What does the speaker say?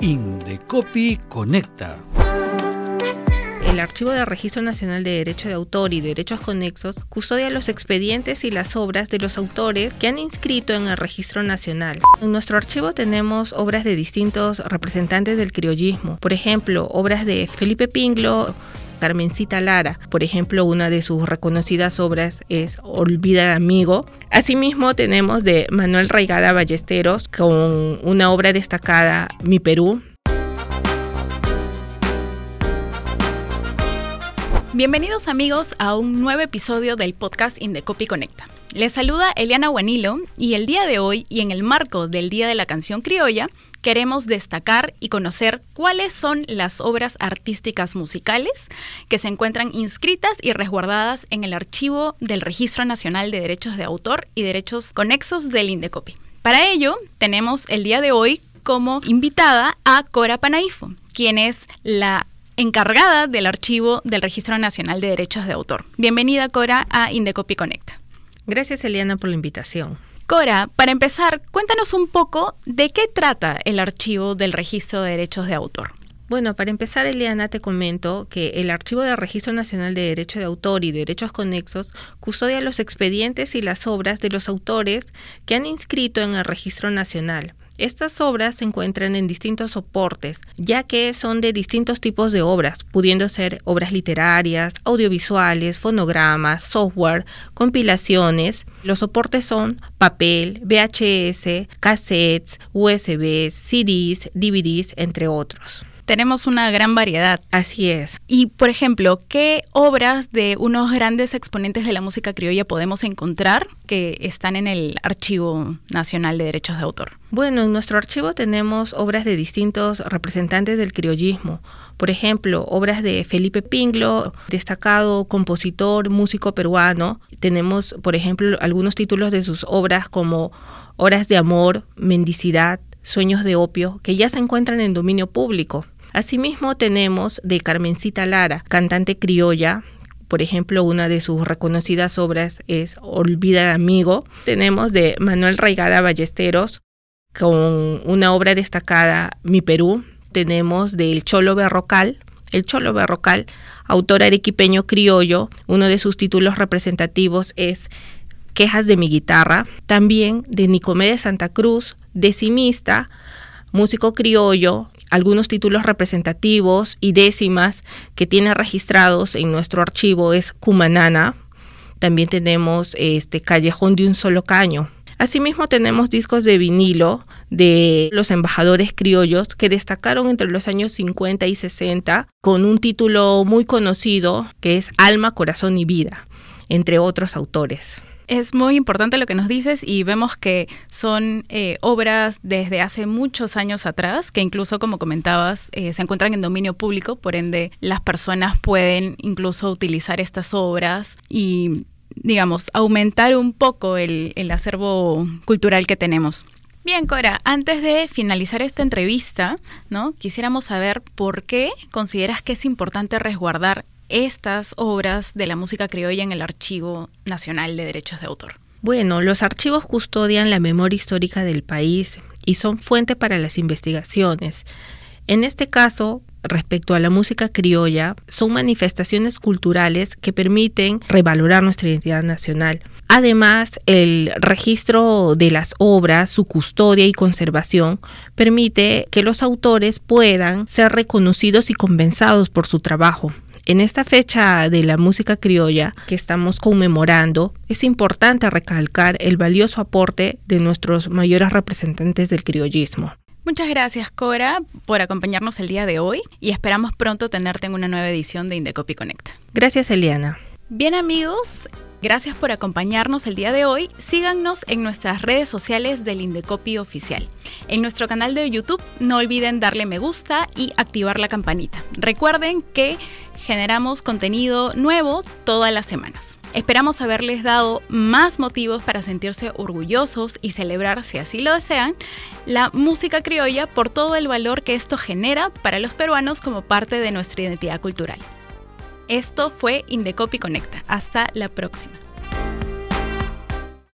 Indecopy Conecta. El Archivo de Registro Nacional de Derecho de Autor y Derechos Conexos custodia los expedientes y las obras de los autores que han inscrito en el Registro Nacional. En nuestro archivo tenemos obras de distintos representantes del criollismo, por ejemplo, obras de Felipe Pinglo, Carmencita Lara, por ejemplo, una de sus reconocidas obras es Olvida amigo. Asimismo tenemos de Manuel Raigada Ballesteros con una obra destacada, Mi Perú, Bienvenidos amigos a un nuevo episodio del podcast Indecopy Conecta. Les saluda Eliana Guanilo y el día de hoy y en el marco del Día de la Canción Criolla queremos destacar y conocer cuáles son las obras artísticas musicales que se encuentran inscritas y resguardadas en el archivo del Registro Nacional de Derechos de Autor y Derechos Conexos del INDECOPI. Para ello, tenemos el día de hoy como invitada a Cora Panaifo, quien es la encargada del archivo del Registro Nacional de Derechos de Autor. Bienvenida, Cora, a Indecopi Connect. Gracias, Eliana, por la invitación. Cora, para empezar, cuéntanos un poco de qué trata el archivo del registro de derechos de autor. Bueno, para empezar, Eliana, te comento que el Archivo del Registro Nacional de Derecho de Autor y Derechos Conexos custodia los expedientes y las obras de los autores que han inscrito en el Registro Nacional. Estas obras se encuentran en distintos soportes, ya que son de distintos tipos de obras, pudiendo ser obras literarias, audiovisuales, fonogramas, software, compilaciones. Los soportes son papel, VHS, cassettes, USB, CDs, DVDs, entre otros tenemos una gran variedad. Así es. Y, por ejemplo, ¿qué obras de unos grandes exponentes de la música criolla podemos encontrar que están en el Archivo Nacional de Derechos de Autor? Bueno, en nuestro archivo tenemos obras de distintos representantes del criollismo. Por ejemplo, obras de Felipe Pinglo, destacado compositor, músico peruano. Tenemos, por ejemplo, algunos títulos de sus obras como Horas de Amor, Mendicidad, Sueños de Opio, que ya se encuentran en dominio público. Asimismo tenemos de Carmencita Lara, cantante criolla, por ejemplo, una de sus reconocidas obras es Olvida amigo. Tenemos de Manuel Raigada Ballesteros con una obra destacada, Mi Perú. Tenemos del Cholo Berrocal, el Cholo Berrocal, autor arequipeño criollo. Uno de sus títulos representativos es Quejas de mi guitarra. También de Nicomedes Santa Cruz, decimista, músico criollo, algunos títulos representativos y décimas que tiene registrados en nuestro archivo es Cumanana. También tenemos este Callejón de un solo caño. Asimismo tenemos discos de vinilo de los embajadores criollos que destacaron entre los años 50 y 60 con un título muy conocido que es Alma, Corazón y Vida, entre otros autores. Es muy importante lo que nos dices y vemos que son eh, obras desde hace muchos años atrás, que incluso como comentabas, eh, se encuentran en dominio público, por ende las personas pueden incluso utilizar estas obras y, digamos, aumentar un poco el, el acervo cultural que tenemos. Bien, Cora, antes de finalizar esta entrevista, ¿no? quisiéramos saber por qué consideras que es importante resguardar estas obras de la música criolla en el Archivo Nacional de Derechos de Autor? Bueno, los archivos custodian la memoria histórica del país y son fuente para las investigaciones. En este caso, respecto a la música criolla, son manifestaciones culturales que permiten revalorar nuestra identidad nacional. Además, el registro de las obras, su custodia y conservación permite que los autores puedan ser reconocidos y compensados por su trabajo. En esta fecha de la música criolla que estamos conmemorando, es importante recalcar el valioso aporte de nuestros mayores representantes del criollismo. Muchas gracias, Cora, por acompañarnos el día de hoy y esperamos pronto tenerte en una nueva edición de Indecopy Connect. Gracias, Eliana. Bien, amigos, gracias por acompañarnos el día de hoy. Síganos en nuestras redes sociales del Indecopi Oficial en nuestro canal de YouTube. No olviden darle me gusta y activar la campanita. Recuerden que generamos contenido nuevo todas las semanas. Esperamos haberles dado más motivos para sentirse orgullosos y celebrar, si así lo desean, la música criolla por todo el valor que esto genera para los peruanos como parte de nuestra identidad cultural. Esto fue Indecopi Conecta. Hasta la próxima.